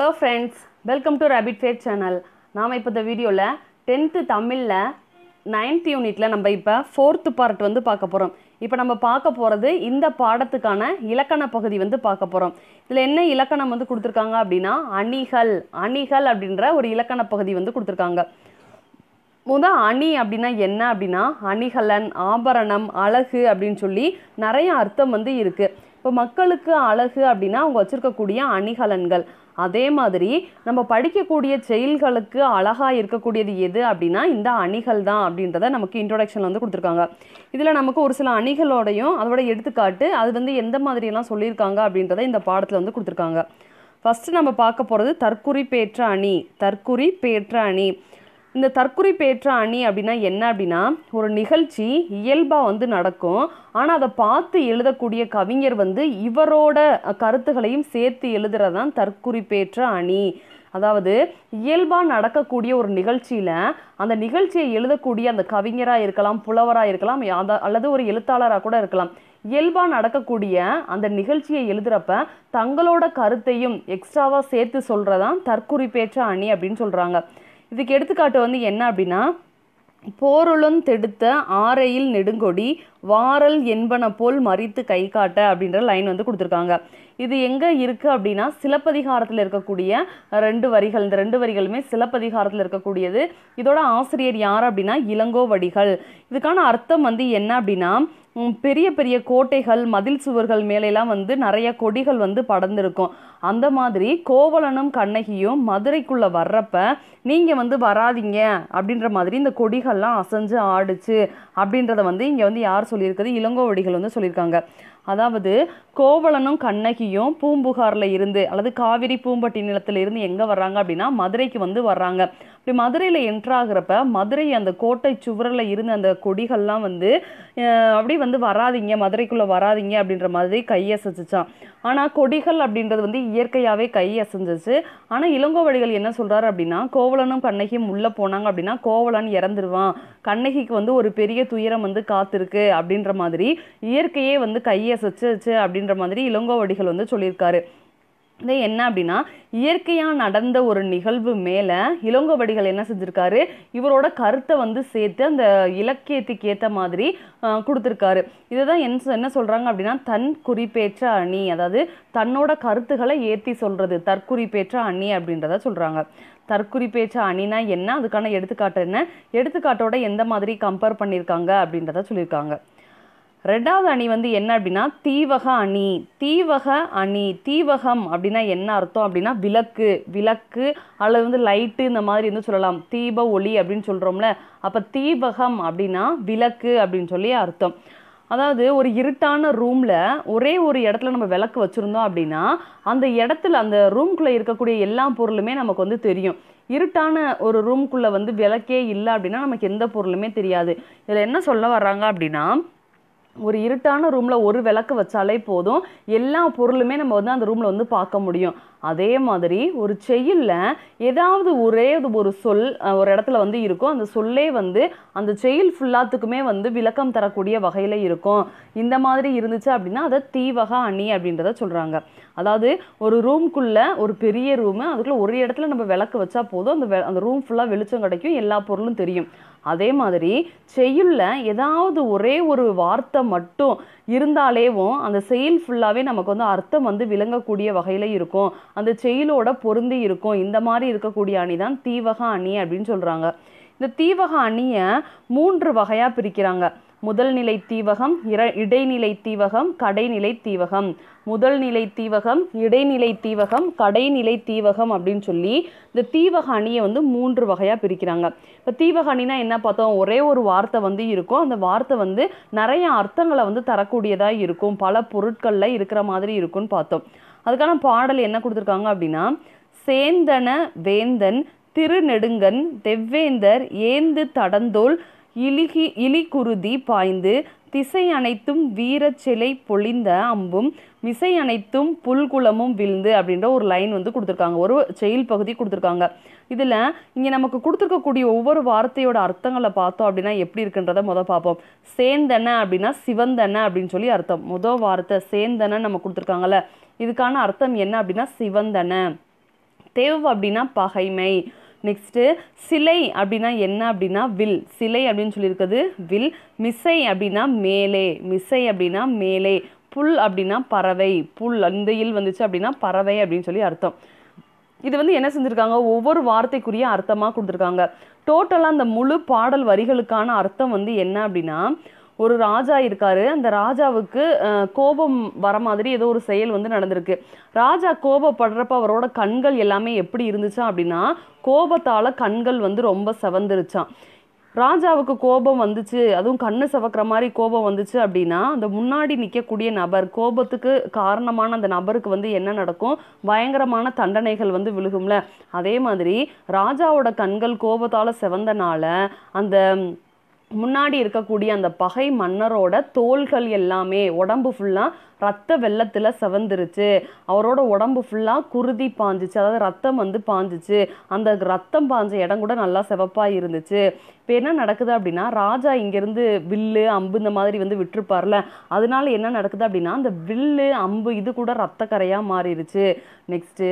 hello friends welcome to rapid fat channel நாம் இப்போ இந்த வீடியோவில் டென்த்து தமிழில் நைன்த் யூனிட்டில் நம்ம இப்போ ஃபோர்த்து பார்ட் வந்து பார்க்க போகிறோம் இப்போ நம்ம பார்க்க போகிறது இந்த பாடத்துக்கான இலக்கண பகுதி வந்து பார்க்க போகிறோம் இதில் என்ன இலக்கணம் வந்து கொடுத்துருக்காங்க அப்படின்னா அணிகள் அணிகள் அப்படின்ற ஒரு இலக்கண பகுதி வந்து கொடுத்துருக்காங்க முதல் அணி அப்படின்னா என்ன அப்படின்னா அணிகலன் ஆபரணம் அழகு அப்படின்னு சொல்லி நிறைய அர்த்தம் வந்து இருக்குது இப்போ மக்களுக்கு அழகு அப்படின்னா அவங்க வச்சுருக்கக்கூடிய அணிகலன்கள் அதே மாதிரி நம்ம படிக்கக்கூடிய செயல்களுக்கு அழகாக இருக்கக்கூடியது எது அப்படின்னா இந்த அணிகள் தான் அப்படின்றத நமக்கு இன்ட்ரொடக்ஷனில் வந்து கொடுத்துருக்காங்க இதில் நமக்கு ஒரு சில அணிகளோடையும் அதோட எடுத்துக்காட்டு அது வந்து எந்த மாதிரியெல்லாம் சொல்லியிருக்காங்க அப்படின்றத இந்த பாடத்தில் வந்து கொடுத்துருக்காங்க ஃபஸ்ட்டு நம்ம பார்க்க போகிறது தற்குறி பேற்ற அணி தற்குறி பேற்ற அணி இந்த தற்குறிப்பேற்ற பேற்ற அணி அப்படின்னா என்ன அப்படின்னா ஒரு நிகழ்ச்சி இயல்பாக வந்து நடக்கும் ஆனால் அதை பார்த்து எழுதக்கூடிய கவிஞர் வந்து இவரோட கருத்துகளையும் சேர்த்து எழுதுறதான் தான் பேற்ற அணி அதாவது இயல்பாக நடக்கக்கூடிய ஒரு நிகழ்ச்சியில் அந்த நிகழ்ச்சியை எழுதக்கூடிய அந்த கவிஞராக இருக்கலாம் புலவராக இருக்கலாம் அல்லது ஒரு எழுத்தாளராக கூட இருக்கலாம் இயல்பாக நடக்கக்கூடிய அந்த நிகழ்ச்சியை எழுதுகிறப்ப தங்களோட கருத்தையும் எக்ஸ்ட்ராவாக சேர்த்து சொல்கிறதான் தற்குறிப்பேற்ற அணி அப்படின்னு சொல்கிறாங்க இதுக்கு எடுத்துக்காட்டு வந்து என்ன அப்படின்னா போருளும் தெடுத்த ஆரையில் நெடுங்கொடி வாரல் என்பன போல் மறித்து கை காட்ட அப்படின்ற லைன் வந்து கொடுத்துருக்காங்க இது எங்கே இருக்குது அப்படின்னா சிலப்பதிகாரத்தில் இருக்கக்கூடிய ரெண்டு வரிகள் இந்த ரெண்டு வரிகளுமே சிலப்பதிகாரத்தில் இருக்கக்கூடியது இதோட ஆசிரியர் யார் அப்படின்னா இளங்கோவடிகள் இதுக்கான அர்த்தம் வந்து என்ன அப்படின்னா பெரிய பெரிய கோட்டைகள் மதில் சுவர்கள் மேலெல்லாம் வந்து நிறைய கொடிகள் வந்து படர்ந்துருக்கும் அந்த மாதிரி கோவலனும் கண்ணகியும் மதுரைக்குள்ளே வர்றப்ப நீங்கள் வந்து வராதிங்க அப்படின்ற மாதிரி இந்த கொடிகள்லாம் அசைஞ்சு ஆடுச்சு அப்படின்றத வந்து இங்கே வந்து யார் சொல்லியிருக்குது இளங்கோவடிகள் வந்து சொல்லியிருக்காங்க அதாவது கோவலனும் கண்ணகியும் பூம்புகாரில் இருந்து அல்லது காவிரி பூம்பட்டி நிலத்திலிருந்து எங்கே வர்றாங்க அப்படின்னா மதுரைக்கு வந்து வர்றாங்க இப்படி மதுரையில் என்ட்ராகிறப்ப மதுரை அந்த கோட்டை சுவரில் இருந்த அந்த கொடிகள்லாம் வந்து அப்படி வந்து வராதிங்க மதுரைக்குள்ளே வராதிங்க அப்படின்ற மாதிரி கையை சசிச்சான் ஆனால் கொடிகள் அப்படின்றது வந்து இயற்கையாகவே கை அசைஞ்சிச்சு ஆனால் இளங்கோவடிகள் என்ன சொல்கிறாரு அப்படின்னா கோவலனும் கண்ணகியும் உள்ளே போனாங்க அப்படின்னா கோவலன் இறந்துருவான் கண்ணகிக்கு வந்து ஒரு பெரிய துயரம் வந்து காத்திருக்கு அப்படின்ற மாதிரி இயற்கையே வந்து கையை அசைச்சிச்சு அப்படின்ற மாதிரி இளங்கோவடிகள் வந்து சொல்லியிருக்காரு இது என்ன அப்படின்னா இயற்கையாக நடந்த ஒரு நிகழ்வு மேலே இளங்கோவடிகள் என்ன செஞ்சுருக்காரு இவரோட கருத்தை வந்து சேர்த்து அந்த இலக்கியத்துக்கு ஏற்ற மாதிரி கொடுத்துருக்காரு இதை தான் என்ன என்ன சொல்கிறாங்க அப்படின்னா தன் குறிப்பேற்ற அணி அதாவது தன்னோட கருத்துக்களை ஏற்றி சொல்கிறது தற்குறிப்பேற்ற அணி அப்படின்றத சொல்கிறாங்க தற்குறிப்பேச்ச அணினா என்ன அதுக்கான எடுத்துக்காட்டு என்ன எடுத்துக்காட்டோட எந்த மாதிரி கம்பேர் பண்ணியிருக்காங்க அப்படின்றத சொல்லியிருக்காங்க ரெண்டாவது அணி வந்து என்ன அப்படின்னா தீவக அணி தீவக அணி தீவகம் அப்படின்னா என்ன அர்த்தம் அப்படின்னா விளக்கு விளக்கு அல்லது வந்து லைட்டு இந்த மாதிரி வந்து சொல்லலாம் தீப ஒளி அப்படின்னு சொல்கிறோம்ல அப்போ தீபகம் அப்படின்னா விளக்கு அப்படின்னு சொல்லி அர்த்தம் அதாவது ஒரு இருட்டான ரூமில் ஒரே ஒரு இடத்துல நம்ம விளக்கு வச்சுருந்தோம் அப்படின்னா அந்த இடத்துல அந்த ரூம்குள்ளே இருக்கக்கூடிய எல்லா பொருளுமே நமக்கு வந்து தெரியும் இருட்டான ஒரு ரூம்குள்ளே வந்து விளக்கே இல்லை அப்படின்னா நமக்கு எந்த பொருளுமே தெரியாது இதில் என்ன சொல்ல வர்றாங்க அப்படின்னா ஒரு இருட்டான ரூமில் ஒரு விளக்கு வச்சாலே போதும் எல்லா பொருளுமே நம்ம வந்து அந்த ரூமில் வந்து பார்க்க முடியும் அதே மாதிரி ஒரு செயலில் ஏதாவது ஒரே ஒரு சொல் ஒரு இடத்துல வந்து இருக்கும் அந்த சொல்லே வந்து அந்த செயல் ஃபுல்லாத்துக்குமே வந்து விளக்கம் தரக்கூடிய வகையில் இருக்கும் இந்த மாதிரி இருந்துச்சு அப்படின்னா அதை தீவக அணி அப்படின்றத சொல்கிறாங்க அதாவது ஒரு ரூம்குள்ளே ஒரு பெரிய ரூமு அதுக்குள்ளே ஒரு இடத்துல நம்ம விளக்கு வச்சா போதும் அந்த வெ அந்த ரூம் ஃபுல்லாக வெளிச்சம் கிடைக்கும் எல்லா பொருளும் தெரியும் அதே மாதிரி செய்யுள்ள ஏதாவது ஒரே ஒரு வார்த்தை மட்டும் இருந்தாலேவும் அந்த செயல் ஃபுல்லாகவே நமக்கு வந்து அர்த்தம் வந்து விளங்கக்கூடிய வகையில் இருக்கும் அந்த செயலோட பொருந்தி இருக்கும் இந்த மாதிரி இருக்கக்கூடிய அணி தான் தீவக அணி அப்படின்னு சொல்கிறாங்க இந்த தீவக அணியை மூன்று வகையாக பிரிக்கிறாங்க முதல் நிலை தீவகம் இர இடைநிலை தீவகம் கடைநிலை தீவகம் முதல் நிலை தீவகம் இடைநிலை தீவகம் கடைநிலை தீவகம் அப்படின்னு சொல்லி இந்த தீவக அணியை வந்து மூன்று வகையாக பிரிக்கிறாங்க இப்போ தீவக அணினா என்ன பார்த்தோம் ஒரே ஒரு வார்த்தை வந்து இருக்கும் அந்த வார்த்தை வந்து நிறைய அர்த்தங்களை வந்து தரக்கூடியதாக இருக்கும் பல பொருட்களில் இருக்கிற மாதிரி இருக்கும்னு பார்த்தோம் அதுக்கான பாடல் என்ன கொடுத்துருக்காங்க அப்படின்னா சேந்தன வேந்தன் திருநெடுங்கன் தெவ்வேந்தர் ஏந்து தடந்தோல் இலிகி இலிகுருதி பாய்ந்து திசை அனைத்தும் வீரச்சிலை பொழிந்த அம்பும் மிசை அனைத்தும் புல்குளமும் விழுந்து அப்படின்ற ஒரு லைன் வந்து கொடுத்துருக்காங்க ஒரு செயல் பகுதி கொடுத்துருக்காங்க இதில் இங்கே நமக்கு கொடுத்துருக்கக்கூடிய ஒவ்வொரு வார்த்தையோட அர்த்தங்களை பார்த்தோம் அப்படின்னா எப்படி இருக்குன்றதை முதல் பார்ப்போம் சேந்தன அப்படின்னா சிவந்தன அப்படின்னு சொல்லி அர்த்தம் முதல் வார்த்தை சேந்தன நம்ம கொடுத்துருக்காங்கல்ல இதுக்கான அர்த்தம் என்ன அப்படின்னா சிவந்தன தேவ் அப்படின்னா பகைமை நெக்ஸ்ட்டு சிலை அப்படின்னா என்ன அப்படின்னா வில் சிலை அப்படின்னு சொல்லியிருக்கிறது வில் மிசை அப்படின்னா மேலே மிசை அப்படின்னா மேலே புல் அப்படின்னா பறவை புல் அந்த இல் வந்துச்சு அப்படின்னா பறவை அப்படின்னு சொல்லி அர்த்தம் இது வந்து என்ன செஞ்சுருக்காங்க ஒவ்வொரு வார்த்தைக்குரிய அர்த்தமாக கொடுத்துருக்காங்க டோட்டலாக அந்த முழு பாடல் வரிகளுக்கான அர்த்தம் வந்து என்ன அப்படின்னா ஒரு ராஜா இருக்காரு அந்த ராஜாவுக்கு கோபம் வர மாதிரி ஏதோ ஒரு செயல் வந்து நடந்திருக்கு ராஜா கோபப்படுறப்ப அவரோட கண்கள் எல்லாமே எப்படி இருந்துச்சா அப்படின்னா கோபத்தால் கண்கள் வந்து ரொம்ப செவந்துருச்சான் ராஜாவுக்கு கோபம் வந்துச்சு அதுவும் கண்ணு சவக்கிற மாதிரி கோபம் வந்துச்சு அப்படின்னா அந்த முன்னாடி நிற்கக்கூடிய நபர் கோபத்துக்கு காரணமான அந்த நபருக்கு வந்து என்ன நடக்கும் பயங்கரமான தண்டனைகள் வந்து விழுகும்ல அதே மாதிரி ராஜாவோட கண்கள் கோபத்தால் செவந்தனால அந்த முன்னாடி இருக்கக்கூடிய அந்த பகை மன்னரோட தோள்கள் எல்லாமே உடம்பு ஃபுல்லாக ரத்த வெள்ளத்தில் செவந்துருச்சு அவரோட உடம்பு ஃபுல்லாக குருதி பாஞ்சிச்சு அதாவது ரத்தம் வந்து பாஞ்சிச்சு அந்த ரத்தம் பாஞ்ச இடம் கூட நல்லா சிவப்பாக இருந்துச்சு இப்போ என்ன நடக்குது அப்படின்னா ராஜா இங்கேருந்து வில்லு அம்பு இந்த மாதிரி வந்து விட்டுருப்பார்ல அதனால என்ன நடக்குது அப்படின்னா அந்த வில்லு அம்பு இது கூட ரத்த கரையாக மாறிடுச்சு நெக்ஸ்ட்டு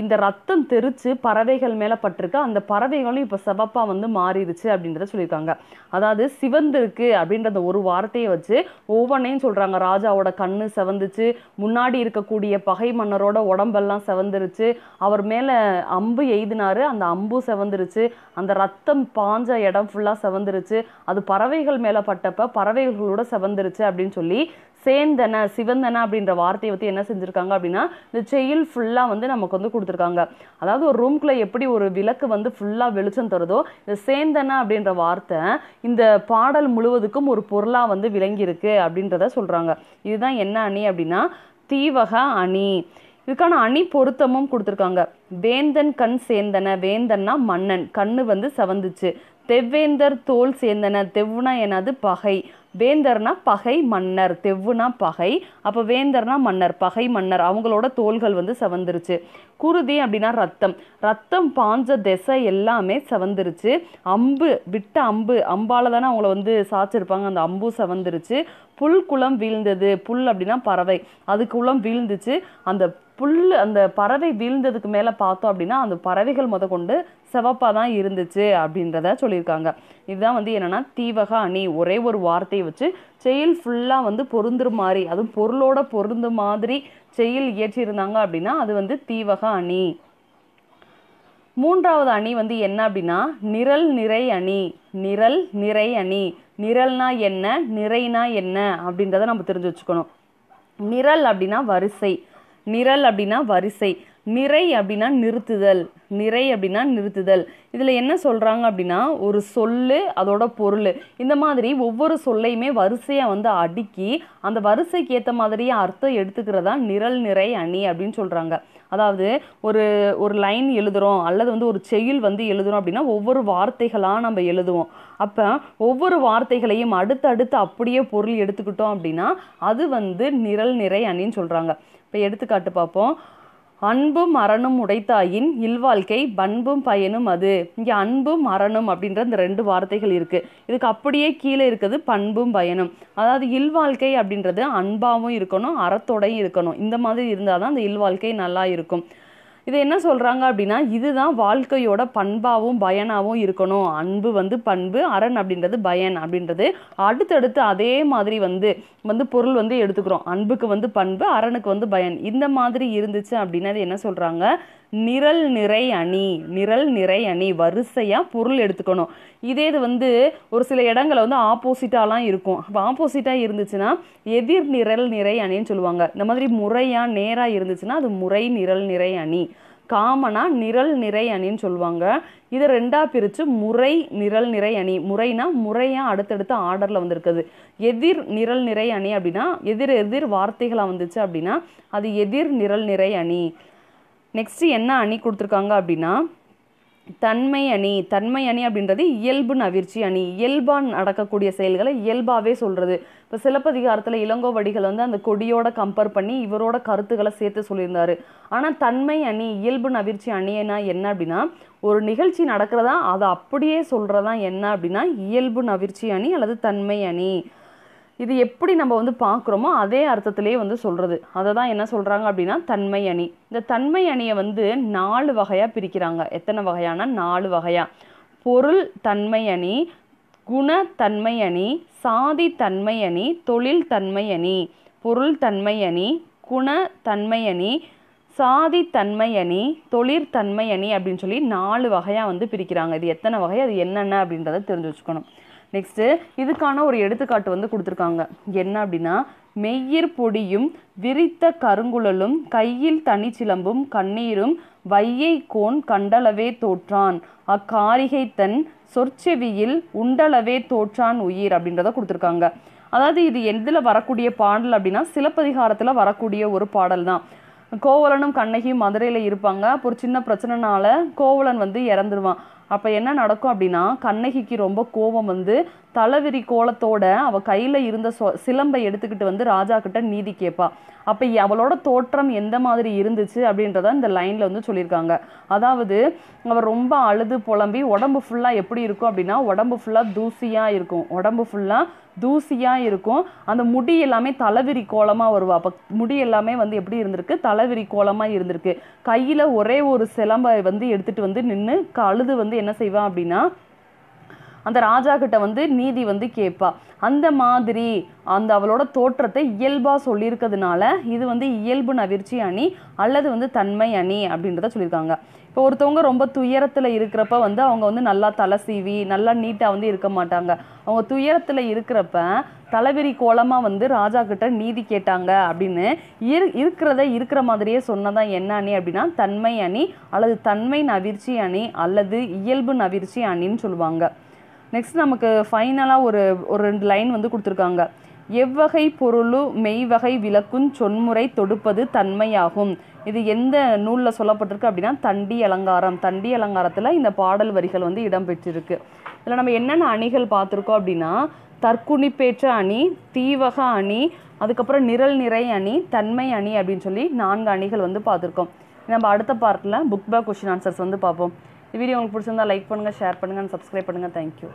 இந்த ரத்தம் தெரித்து பறவைகள் மேலே பட்டிருக்கு அந்த பறவைகளும் இப்போ சிவப்பாக வந்து மாறிடுச்சு அப்படின்றத சொல்லியிருக்காங்க அதாவது சிவந்திருக்கு அப்படின்ற ஒரு வார்த்தையை வச்சு ஒவ்வொன்றையும் சொல்கிறாங்க ராஜாவோட கண் கண்ணு செவந்துச்சு முன்னாடி இருக்கக்கூடிய பகை மன்னரோட உடம்பெல்லாம் செவந்துருச்சு அவர் மேலே அம்பு எய்தினாரு அந்த அம்பும் செவந்துருச்சு அந்த ரத்தம் பாஞ்ச இடம் ஃபுல்லாக செவந்துருச்சு அது பறவைகள் மேலே பட்டப்ப பறவைகளோட செவந்துருச்சு அப்படின்னு சொல்லி சேந்தன சிவந்தன அப்படின்ற வார்த்தையை வந்து என்ன செஞ்சுருக்காங்க அப்படின்னா இந்த செயல் ஃபுல்லாக வந்து நமக்கு வந்து கொடுத்துருக்காங்க அதாவது ஒரு ரூம்குள்ளே எப்படி ஒரு விளக்கு வந்து ஃபுல்லாக வெளிச்சம் தருதோ இந்த சேந்தன அப்படின்ற வார்த்தை இந்த பாடல் முழுவதுக்கும் ஒரு பொருளாக வந்து விளங்கியிருக்கு அப்படின்றத சொல்கிறாங்க இதுதான் என்ன அணி அப்படின்னா தீவக அணி இதுக்கான அணி பொருத்தமும் கொடுத்துருக்காங்க வேந்தன் கண் சேந்தன வேந்தன்னா மன்னன் கண்ணு வந்து சவந்துச்சு தெவ்வேந்தர் தோல் சேந்தன தெவ்னா எனது பகை வேந்தர்னா பகை மன்னர் தெவ்வுனா பகை அப்போ வேந்தர்னா மன்னர் பகை மன்னர் அவங்களோட தோள்கள் வந்து செவந்துருச்சு குருதி அப்படின்னா ரத்தம் ரத்தம் பாஞ்ச திசை எல்லாமே செவந்துருச்சு அம்பு விட்ட அம்பு அம்பால் தானே அவங்கள வந்து சாய்ச்சிருப்பாங்க அந்த அம்பும் செவந்துருச்சு புல் குளம் வீழ்ந்தது புல் அப்படின்னா பறவை அது குளம் வீழ்ந்துச்சு அந்த புல் அந்த பறவை வீழ்ந்ததுக்கு மேலே பார்த்தோம் அப்படின்னா அந்த பறவைகள் முத கொண்டு சிவப்பாக தான் இருந்துச்சு அப்படின்றத சொல்லியிருக்காங்க இதுதான் வந்து என்னென்னா தீவக அணி ஒரே ஒரு வார்த்தையை வச்சு செயல் ஃபுல்லாக வந்து பொருந்துரு மாதிரி அதுவும் பொருளோட பொருந்த மாதிரி செயல் இயற்றியிருந்தாங்க அப்படின்னா அது வந்து தீவக அணி மூன்றாவது அணி வந்து என்ன அப்படின்னா நிரல் நிறை அணி நிரல் நிறை அணி நிரல்னா என்ன நிறைனா என்ன அப்படின்றத நம்ம தெரிஞ்சு வச்சுக்கணும் நிரல் அப்படின்னா வரிசை நிரல் அப்படின்னா வரிசை நிறை அப்படின்னா நிறுத்துதல் நிறை அப்படின்னா நிறுத்துதல் இதில் என்ன சொல்கிறாங்க அப்படின்னா ஒரு சொல் அதோட பொருள் இந்த மாதிரி ஒவ்வொரு சொல்லையுமே வரிசையாக வந்து அடுக்கி அந்த வரிசைக்கு ஏற்ற மாதிரியே அர்த்தம் எடுத்துக்கிறதா நிரல் நிறை அணி அப்படின்னு சொல்கிறாங்க அதாவது ஒரு ஒரு லைன் எழுதுகிறோம் அல்லது வந்து ஒரு செயல் வந்து எழுதுகிறோம் அப்படின்னா ஒவ்வொரு வார்த்தைகளாக நம்ம எழுதுவோம் அப்போ ஒவ்வொரு வார்த்தைகளையும் அடுத்தடுத்து அப்படியே பொருள் எடுத்துக்கிட்டோம் அப்படின்னா அது வந்து நிரல் நிறை அணின்னு சொல்கிறாங்க இப்போ எடுத்துக்காட்டு பார்ப்போம் அன்பும் மரணம் உடைத்தாயின் இல்வாழ்க்கை பண்பும் பயனும் அது இங்கே அன்பும் மரணம் அப்படின்ற இந்த ரெண்டு வார்த்தைகள் இருக்குது இதுக்கு அப்படியே கீழே இருக்குது பண்பும் பயனும் அதாவது இல்வாழ்க்கை அப்படின்றது அன்பாகவும் இருக்கணும் அறத்தோடையும் இருக்கணும் இந்த மாதிரி இருந்தால் தான் அந்த இல்வாழ்க்கை நல்லா இருக்கும் இது என்ன சொல்கிறாங்க அப்படின்னா இதுதான் வாழ்க்கையோட பண்பாகவும் பயனாகவும் இருக்கணும் அன்பு வந்து பண்பு அரண் அப்படின்றது பயன் அப்படின்றது அடுத்தடுத்து அதே மாதிரி வந்து வந்து பொருள் வந்து எடுத்துக்கிறோம் அன்புக்கு வந்து பண்பு அரணுக்கு வந்து பயன் இந்த மாதிரி இருந்துச்சு அப்படின்னா என்ன சொல்கிறாங்க நிரல் நிறை அணி நிரல் நிறை அணி வரிசையாக பொருள் எடுத்துக்கணும் இதே இது வந்து ஒரு சில இடங்களில் வந்து ஆப்போசிட்டாலாம் இருக்கும் அப்போ ஆப்போசிட்டாக இருந்துச்சுன்னா எதிர் நிரல் நிறை அணின்னு சொல்லுவாங்க இந்த மாதிரி முறையாக நேராக இருந்துச்சுன்னா அது முறை நிரல் நிறை அணி காமனாக நிரல் நிறை அணின்னு சொல்லுவாங்க இதை ரெண்டாக பிரித்து முறை நிரல் நிறை அணி முறைனா முறையாக அடுத்தடுத்த ஆர்டரில் வந்திருக்குது எதிர் நிரல் நிறை அணி அப்படின்னா எதிர் எதிர் வார்த்தைகளாக வந்துச்சு அப்படின்னா அது எதிர் நிரல் நிறை அணி நெக்ஸ்ட்டு என்ன அணி கொடுத்துருக்காங்க அப்படின்னா தன்மை அணி தன்மை அணி அப்படின்றது இயல்பு நவிர்ச்சி அணி இயல்பான் நடக்கக்கூடிய செயல்களை இயல்பாகவே சொல்கிறது இப்போ சிலப்பதிகாரத்தில் இளங்கோவடிகள் வந்து அந்த கொடியோட கம்பேர் பண்ணி இவரோட கருத்துக்களை சேர்த்து சொல்லியிருந்தார் ஆனால் தன்மை அணி இயல்பு நவிர்ச்சி அணியனா என்ன அப்படின்னா ஒரு நிகழ்ச்சி நடக்கிறதா அதை அப்படியே சொல்கிறதா என்ன அப்படின்னா இயல்பு நவிர்ச்சி அணி அல்லது தன்மை அணி இது எப்படி நம்ம வந்து பார்க்குறோமோ அதே அர்த்தத்திலே வந்து சொல்கிறது அதை தான் என்ன சொல்கிறாங்க அப்படின்னா தன்மை அணி இந்த தன்மை அணியை வந்து நாலு வகையாக பிரிக்கிறாங்க எத்தனை வகையான நாலு வகையாக பொருள் தன்மை அணி குண தன்மை அணி சாதி தன்மை அணி தொழில் தன்மை அணி பொருள் தன்மை அணி குண தன்மை அணி சாதி தன்மை அணி தொழிற் தன்மை அணி அப்படின்னு சொல்லி நாலு வகையாக வந்து பிரிக்கிறாங்க இது எத்தனை வகை அது என்னென்ன அப்படின்றத தெரிஞ்சு வச்சுக்கணும் நெக்ஸ்ட்டு இதுக்கான ஒரு எடுத்துக்காட்டு வந்து கொடுத்துருக்காங்க என்ன அப்படின்னா மெய்யிர் பொடியும் விரித்த கருங்குழலும் கையில் தனிச்சிலம்பும் கண்ணீரும் வையை கோன் கண்டளவே தோற்றான் அக்காரிகை தன் சொற்செவியில் உண்டளவே தோற்றான் உயிர் அப்படின்றத கொடுத்துருக்காங்க அதாவது இது எதில் வரக்கூடிய பாடல் அப்படின்னா சிலப்பதிகாரத்தில் வரக்கூடிய ஒரு பாடல் தான் கோவலனும் கண்ணகியும் மதுரையில் இருப்பாங்க அப்போ ஒரு சின்ன பிரச்சனைனால கோவலன் வந்து இறந்துருவான் அப்போ என்ன நடக்கும் அப்படின்னா கண்ணகிக்கு ரொம்ப கோபம் வந்து தலைவிரி கோலத்தோட அவள் கையில் இருந்த சொ சிலம்பை எடுத்துக்கிட்டு வந்து ராஜா கிட்ட நீதி கேட்பா அப்போ அவளோட தோற்றம் எந்த மாதிரி இருந்துச்சு அப்படின்றத இந்த லைனில் வந்து சொல்லியிருக்காங்க அதாவது அவள் ரொம்ப அழுது புலம்பி உடம்பு ஃபுல்லாக எப்படி இருக்கும் அப்படின்னா உடம்பு ஃபுல்லாக தூசியாக இருக்கும் உடம்பு ஃபுல்லாக தூசியாக இருக்கும் அந்த முடி எல்லாமே தலைவிரி கோலமாக வருவா அப்போ முடி எல்லாமே வந்து எப்படி இருந்திருக்கு தலைவிரி கோலமாக இருந்திருக்கு கையில் ஒரே ஒரு சிலம்பை வந்து எடுத்துகிட்டு வந்து நின்று கழுது வந்து என்ன செய்வான் அப்படின்னா அந்த ராஜா கிட்ட வந்து நீதி வந்து கேட்பா அந்த மாதிரி அந்த அவளோட தோற்றத்தை இயல்பாக சொல்லியிருக்கிறதுனால இது வந்து இயல்பு நவிர்ச்சி அணி அல்லது வந்து தன்மை அணி அப்படின்றத சொல்லியிருக்காங்க இப்போ ஒருத்தவங்க ரொம்ப துயரத்தில் இருக்கிறப்ப வந்து அவங்க வந்து நல்லா தலை சீவி நல்லா நீட்டாக வந்து இருக்க மாட்டாங்க அவங்க துயரத்தில் இருக்கிறப்ப தலைவிரி கோலமாக வந்து ராஜா கிட்ட நீதி கேட்டாங்க அப்படின்னு இரு இருக்கிறத இருக்கிற மாதிரியே சொன்னதான் என்ன அணி அப்படின்னா தன்மை அணி அல்லது தன்மை நவிர்ச்சி அணி அல்லது இயல்பு நவிர்ச்சி அணின்னு சொல்லுவாங்க நெக்ஸ்ட் நமக்கு ஃபைனலாக ஒரு ஒரு ரெண்டு லைன் வந்து கொடுத்துருக்காங்க எவ்வகை பொருளு மெய்வகை விளக்குஞ் சொன்முறை தொடுப்பது தன்மையாகும் இது எந்த நூலில் சொல்லப்பட்டிருக்கு அப்படின்னா தண்டி அலங்காரம் தண்டி அலங்காரத்தில் இந்த பாடல் வரிகள் வந்து இடம்பெற்றிருக்கு இதில் நம்ம என்னென்ன அணிகள் பார்த்துருக்கோம் அப்படின்னா தற்குணிப்பேற்ற அணி தீவக அணி அதுக்கப்புறம் நிரல் நிறை அணி தன்மை அணி அப்படின்னு சொல்லி நான்கு அணிகள் வந்து பார்த்துருக்கோம் நம்ம அடுத்த பார்ட்டில் புக் பேக் கொஷின் ஆன்சர்ஸ் வந்து பார்ப்போம் வீடியோ உங்களுக்கு பிடிச்சிருந்தா லைக் பண்ணுங்கள் ஷேர் பண்ணுங்கள் அண்ட் சப்ஸ்கிரைப் பண்ணுங்கள் தேங்க்யூ